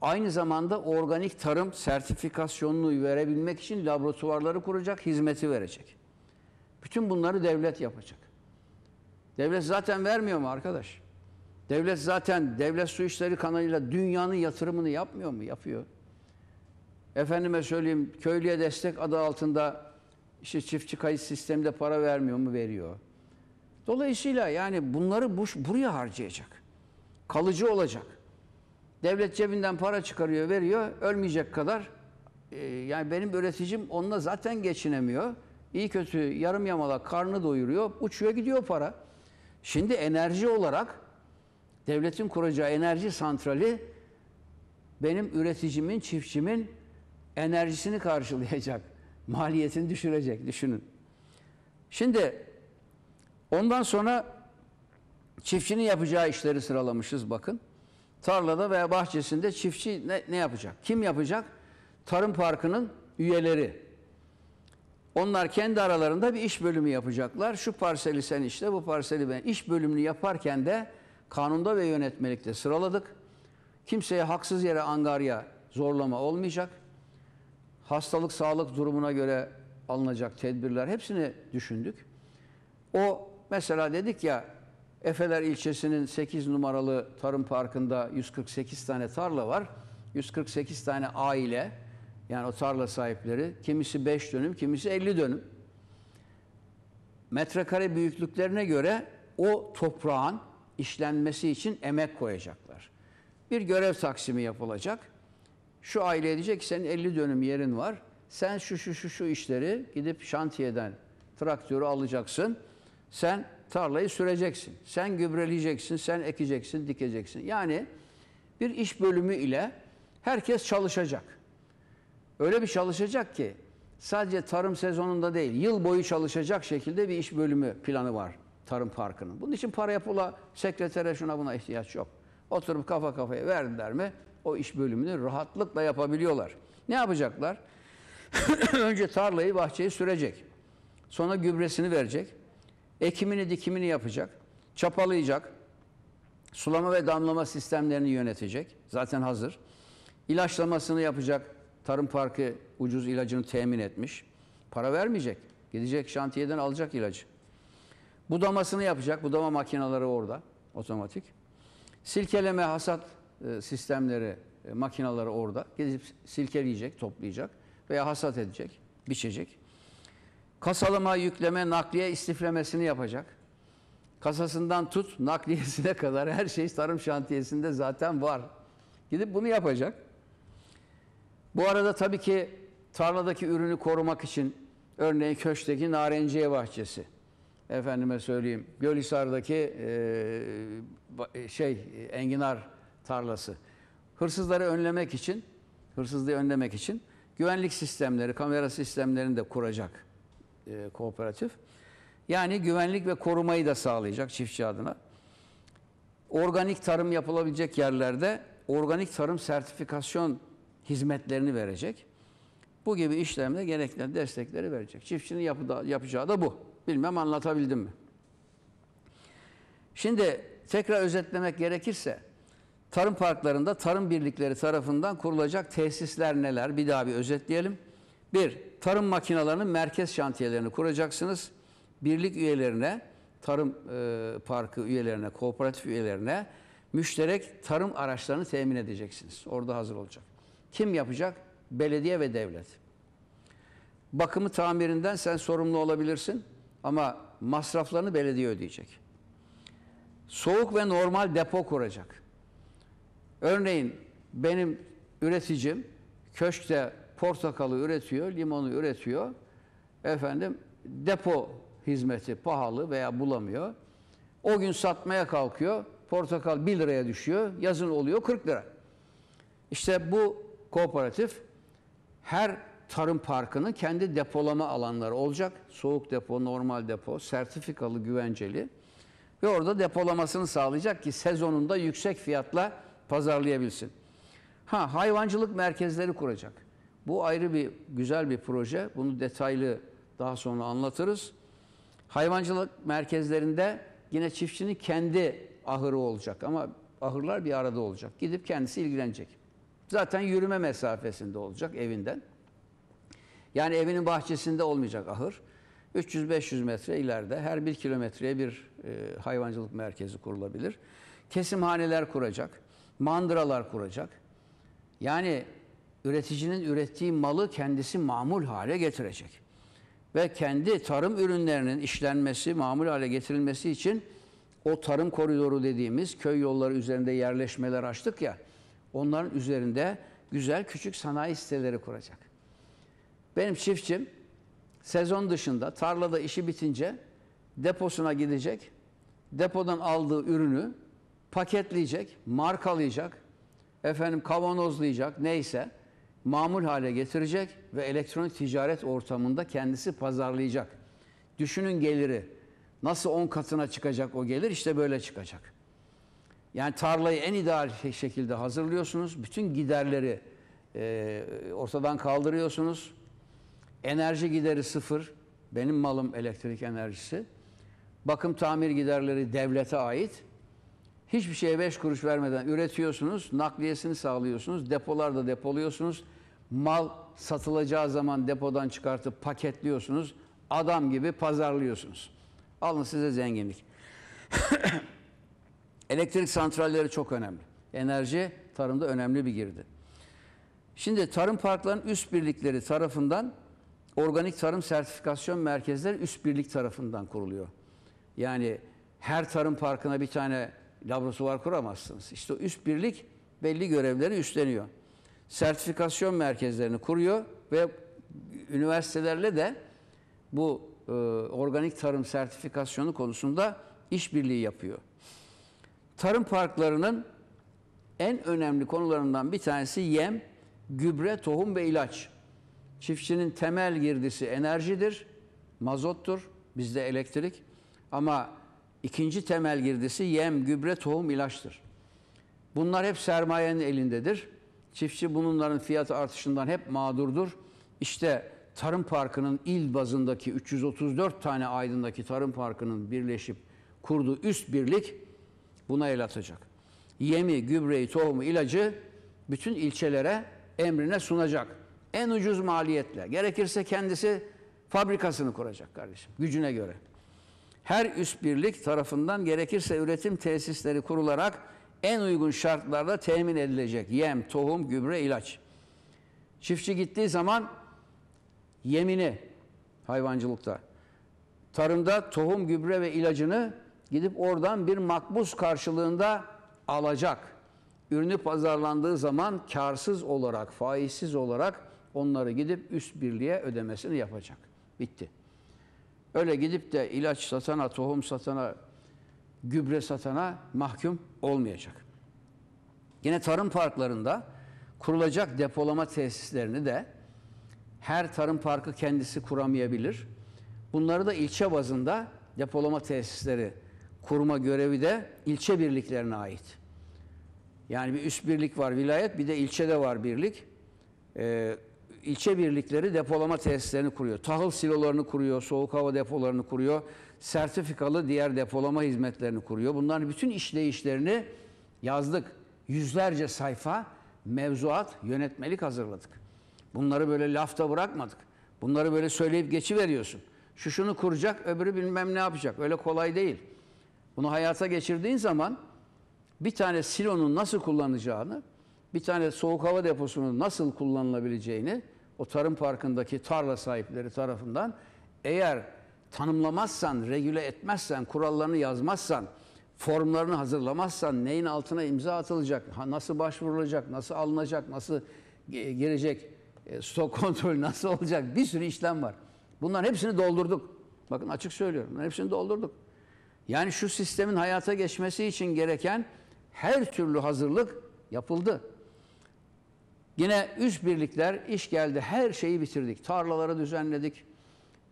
Aynı zamanda organik tarım sertifikasyonunu verebilmek için laboratuvarları kuracak, hizmeti verecek. Bütün bunları devlet yapacak. Devlet zaten vermiyor mu arkadaş? Devlet zaten devlet su işleri kanalıyla dünyanın yatırımını yapmıyor mu? Yapıyor. Efendime söyleyeyim köylüye destek adı altında işte çiftçi kayıt sisteminde para vermiyor mu? Veriyor. Dolayısıyla yani bunları bu, buraya harcayacak. Kalıcı olacak. Devlet cebinden para çıkarıyor, veriyor. Ölmeyecek kadar. E, yani benim üreticim onunla zaten geçinemiyor. İyi kötü yarım yamalak karnı doyuruyor. Uçuyor gidiyor para. Şimdi enerji olarak devletin kuracağı enerji santrali benim üreticimin, çiftçimin enerjisini karşılayacak. Maliyetini düşürecek, düşünün. Şimdi ondan sonra çiftçinin yapacağı işleri sıralamışız bakın. Tarlada veya bahçesinde çiftçi ne, ne yapacak? Kim yapacak? Tarım Parkı'nın üyeleri. Onlar kendi aralarında bir iş bölümü yapacaklar. Şu parseli sen işte, bu parseli ben. İş bölümünü yaparken de kanunda ve yönetmelikte sıraladık. Kimseye haksız yere angarya zorlama olmayacak. Hastalık, sağlık durumuna göre alınacak tedbirler hepsini düşündük. O mesela dedik ya Efeler ilçesinin 8 numaralı tarım parkında 148 tane tarla var. 148 tane aile yani o tarla sahipleri kimisi 5 dönüm kimisi 50 dönüm metrekare büyüklüklerine göre o toprağın işlenmesi için emek koyacaklar. Bir görev taksimi yapılacak. Şu aile diyecek ki senin 50 dönüm yerin var. Sen şu şu şu şu işleri gidip şantiyeden traktörü alacaksın. Sen tarlayı süreceksin. Sen gübreleyeceksin, sen ekeceksin, dikeceksin. Yani bir iş bölümü ile herkes çalışacak. Öyle bir çalışacak ki sadece tarım sezonunda değil, yıl boyu çalışacak şekilde bir iş bölümü planı var Tarım Parkı'nın. Bunun için paraya pula, sekretere şuna buna ihtiyaç yok. Oturup kafa kafaya verdiler mi o iş bölümünü rahatlıkla yapabiliyorlar. Ne yapacaklar? Önce tarlayı, bahçeyi sürecek. Sonra gübresini verecek. Ekimini, dikimini yapacak. Çapalayacak. Sulama ve damlama sistemlerini yönetecek. Zaten hazır. İlaçlamasını yapacak. Tarım Parkı ucuz ilacını temin etmiş. Para vermeyecek. Gidecek şantiyeden alacak ilacı. Budamasını yapacak. Budama makineleri orada. Otomatik. Silkeleme, hasat e, sistemleri, e, makineleri orada. Gidip silkeleyecek, toplayacak veya hasat edecek, biçecek. Kasalama yükleme, nakliye, istiflemesini yapacak. Kasasından tut, nakliyesine kadar her şey tarım şantiyesinde zaten var. Gidip bunu yapacak. Bu arada tabii ki tarladaki ürünü korumak için örneğin köşteki narenciye bahçesi efendime söyleyeyim Gölhisar'daki e, e, şey enginar tarlası. Hırsızları önlemek için, hırsızlığı önlemek için güvenlik sistemleri, kamera sistemlerini de kuracak e, kooperatif. Yani güvenlik ve korumayı da sağlayacak çiftçi adına. Organik tarım yapılabilecek yerlerde organik tarım sertifikasyon hizmetlerini verecek. Bu gibi işlemde gerekli destekleri verecek. Çiftçinin yapacağı da bu. Bilmem anlatabildim mi? Şimdi tekrar özetlemek gerekirse tarım parklarında tarım birlikleri tarafından kurulacak tesisler neler? Bir daha bir özetleyelim. Bir, tarım makinalarının merkez şantiyelerini kuracaksınız. Birlik üyelerine, tarım e, parkı üyelerine, kooperatif üyelerine müşterek tarım araçlarını temin edeceksiniz. Orada hazır olacak. Kim yapacak? Belediye ve devlet. Bakımı tamirinden sen sorumlu olabilirsin. Ama masraflarını belediye ödeyecek. Soğuk ve normal depo kuracak. Örneğin benim üreticim köşkte portakalı üretiyor, limonu üretiyor. Efendim depo hizmeti pahalı veya bulamıyor. O gün satmaya kalkıyor. Portakal 1 liraya düşüyor. Yazın oluyor 40 lira. İşte bu kooperatif her tarım parkının kendi depolama alanları olacak. Soğuk depo, normal depo, sertifikalı, güvenceli. Ve orada depolamasını sağlayacak ki sezonunda yüksek fiyatla pazarlayabilsin. Ha hayvancılık merkezleri kuracak. Bu ayrı bir güzel bir proje. Bunu detaylı daha sonra anlatırız. Hayvancılık merkezlerinde yine çiftçinin kendi ahırı olacak ama ahırlar bir arada olacak. Gidip kendisi ilgilenecek. Zaten yürüme mesafesinde olacak evinden. Yani evinin bahçesinde olmayacak ahır. 300-500 metre ileride her bir kilometreye bir e, hayvancılık merkezi kurulabilir. Kesimhaneler kuracak, mandıralar kuracak. Yani üreticinin ürettiği malı kendisi mamul hale getirecek. Ve kendi tarım ürünlerinin işlenmesi, mamul hale getirilmesi için o tarım koridoru dediğimiz köy yolları üzerinde yerleşmeler açtık ya, onların üzerinde güzel küçük sanayi siteleri kuracak. Benim çiftçim sezon dışında tarlada işi bitince deposuna gidecek. Depodan aldığı ürünü paketleyecek, markalayacak, efendim kavanozlayacak neyse mamul hale getirecek ve elektronik ticaret ortamında kendisi pazarlayacak. Düşünün geliri. Nasıl 10 katına çıkacak o gelir? işte böyle çıkacak. Yani tarlayı en ideal şekilde hazırlıyorsunuz. Bütün giderleri e, ortadan kaldırıyorsunuz. Enerji gideri sıfır. Benim malım elektrik enerjisi. Bakım tamir giderleri devlete ait. Hiçbir şeye beş kuruş vermeden üretiyorsunuz, nakliyesini sağlıyorsunuz, depolarda depoluyorsunuz. Mal satılacağı zaman depodan çıkartıp paketliyorsunuz. Adam gibi pazarlıyorsunuz. Alın size zenginlik. Elektrik santralleri çok önemli. Enerji tarımda önemli bir girdi. Şimdi tarım parkların üst birlikleri tarafından Organik Tarım Sertifikasyon Merkezleri Üst Birlik tarafından kuruluyor. Yani her tarım parkına bir tane laboratuvar kuramazsınız. İşte o üst birlik belli görevleri üstleniyor. Sertifikasyon merkezlerini kuruyor ve üniversitelerle de bu e, organik tarım sertifikasyonu konusunda işbirliği yapıyor. Tarım parklarının en önemli konularından bir tanesi yem, gübre, tohum ve ilaç. Çiftçinin temel girdisi enerjidir, mazottur, bizde elektrik. Ama ikinci temel girdisi yem, gübre, tohum, ilaçtır. Bunlar hep sermayenin elindedir. Çiftçi bunların fiyat artışından hep mağdurdur. İşte Tarım Parkı'nın il bazındaki 334 tane Aydın'daki Tarım Parkı'nın birleşip kurduğu üst birlik buna el atacak. Yemi, gübreyi, tohumu, ilacı bütün ilçelere emrine sunacak. En ucuz maliyetle. Gerekirse kendisi fabrikasını kuracak kardeşim. Gücüne göre. Her üst birlik tarafından gerekirse üretim tesisleri kurularak en uygun şartlarda temin edilecek. Yem, tohum, gübre, ilaç. Çiftçi gittiği zaman yemini hayvancılıkta, tarımda tohum, gübre ve ilacını gidip oradan bir makbuz karşılığında alacak. Ürünü pazarlandığı zaman karsız olarak, faizsiz olarak onları gidip üst birliğe ödemesini yapacak. Bitti. Öyle gidip de ilaç satana, tohum satana, gübre satana mahkum olmayacak. Yine tarım parklarında kurulacak depolama tesislerini de her tarım parkı kendisi kuramayabilir. Bunları da ilçe bazında depolama tesisleri kurma görevi de ilçe birliklerine ait. Yani bir üst birlik var vilayet, bir de ilçede var birlik. Ee, ilçe birlikleri depolama tesislerini kuruyor. Tahıl silolarını kuruyor, soğuk hava depolarını kuruyor, sertifikalı diğer depolama hizmetlerini kuruyor. Bunların bütün işleyişlerini yazdık. Yüzlerce sayfa mevzuat, yönetmelik hazırladık. Bunları böyle lafta bırakmadık. Bunları böyle söyleyip geçiveriyorsun. Şu şunu kuracak, öbürü bilmem ne yapacak. Öyle kolay değil. Bunu hayata geçirdiğin zaman bir tane silonun nasıl kullanacağını bir tane soğuk hava deposunun nasıl kullanılabileceğini o tarım parkındaki tarla sahipleri tarafından eğer tanımlamazsan, regüle etmezsen, kurallarını yazmazsan, formlarını hazırlamazsan neyin altına imza atılacak, nasıl başvurulacak, nasıl alınacak, nasıl gelecek, e, stok kontrolü nasıl olacak bir sürü işlem var. Bunların hepsini doldurduk. Bakın açık söylüyorum. Bunların hepsini doldurduk. Yani şu sistemin hayata geçmesi için gereken her türlü hazırlık yapıldı. Yine üst birlikler iş geldi her şeyi bitirdik. Tarlaları düzenledik.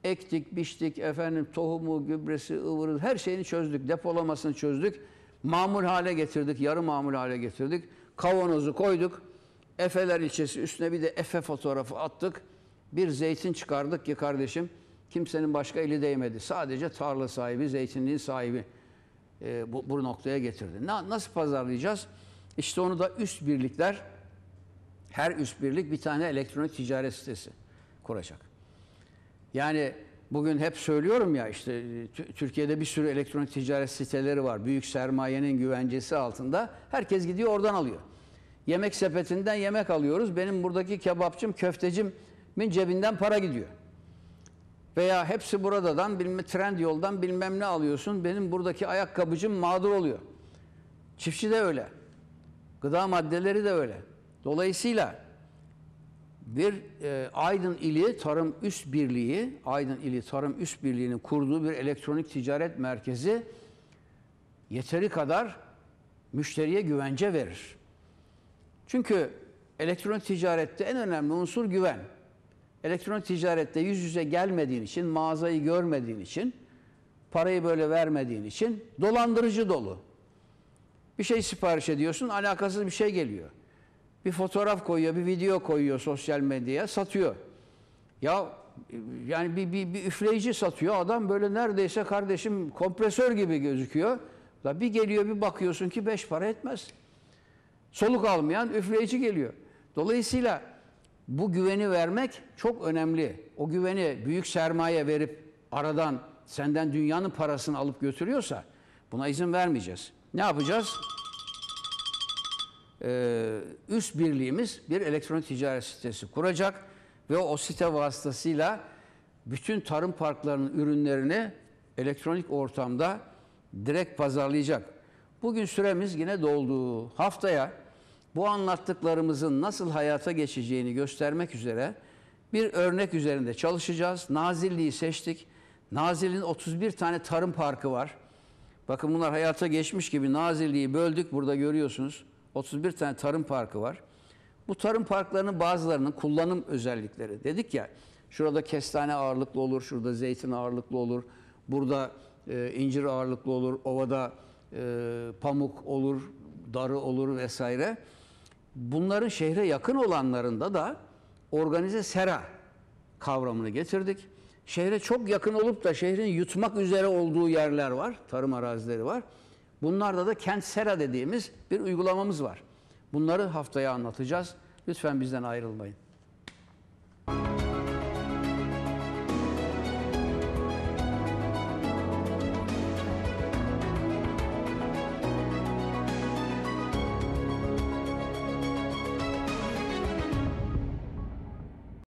Ektik, biçtik, efendim tohumu, gübresi, ıvırı her şeyini çözdük. Depolamasını çözdük. Mamul hale getirdik, yarı mamul hale getirdik. Kavanozu koyduk. Efeler ilçesi üstüne bir de Efe fotoğrafı attık. Bir zeytin çıkardık ki kardeşim kimsenin başka eli değmedi. Sadece tarla sahibi, zeytinliğin sahibi e, bu, bu noktaya getirdi. Na, nasıl pazarlayacağız? İşte onu da üst birlikler her üst birlik bir tane elektronik ticaret sitesi kuracak. Yani bugün hep söylüyorum ya işte Türkiye'de bir sürü elektronik ticaret siteleri var. Büyük sermayenin güvencesi altında herkes gidiyor oradan alıyor. Yemek sepetinden yemek alıyoruz. Benim buradaki kebapçım, köftecimin cebinden para gidiyor. Veya hepsi buradadan, bilme, trend yoldan bilmem ne alıyorsun. Benim buradaki ayakkabıcım mağdur oluyor. Çiftçi de öyle. Gıda maddeleri de öyle. Dolayısıyla bir e, Aydın ili Tarım Üst Birliği, Aydın ili Tarım Üst Birliği'nin kurduğu bir elektronik ticaret merkezi yeteri kadar müşteriye güvence verir. Çünkü elektronik ticarette en önemli unsur güven. Elektronik ticarette yüz yüze gelmediğin için, mağazayı görmediğin için, parayı böyle vermediğin için dolandırıcı dolu. Bir şey sipariş ediyorsun, alakasız bir şey geliyor bir fotoğraf koyuyor, bir video koyuyor sosyal medyaya, satıyor. Ya yani bir, bir, bir üfleyici satıyor. Adam böyle neredeyse kardeşim kompresör gibi gözüküyor. Da bir geliyor bir bakıyorsun ki beş para etmez. Soluk almayan üfleyici geliyor. Dolayısıyla bu güveni vermek çok önemli. O güveni büyük sermaye verip aradan senden dünyanın parasını alıp götürüyorsa buna izin vermeyeceğiz. Ne yapacağız? e, üst birliğimiz bir elektronik ticaret sitesi kuracak ve o site vasıtasıyla bütün tarım parklarının ürünlerini elektronik ortamda direkt pazarlayacak. Bugün süremiz yine doldu. Haftaya bu anlattıklarımızın nasıl hayata geçeceğini göstermek üzere bir örnek üzerinde çalışacağız. Nazilli'yi seçtik. Nazilli'nin 31 tane tarım parkı var. Bakın bunlar hayata geçmiş gibi Nazilli'yi böldük. Burada görüyorsunuz. 31 tane tarım parkı var. Bu tarım parklarının bazılarının kullanım özellikleri. Dedik ya şurada kestane ağırlıklı olur, şurada zeytin ağırlıklı olur, burada e, incir ağırlıklı olur, ovada e, pamuk olur, darı olur vesaire. Bunların şehre yakın olanlarında da organize sera kavramını getirdik. Şehre çok yakın olup da şehrin yutmak üzere olduğu yerler var, tarım arazileri var. Bunlarda da kent sera dediğimiz bir uygulamamız var. Bunları haftaya anlatacağız. Lütfen bizden ayrılmayın.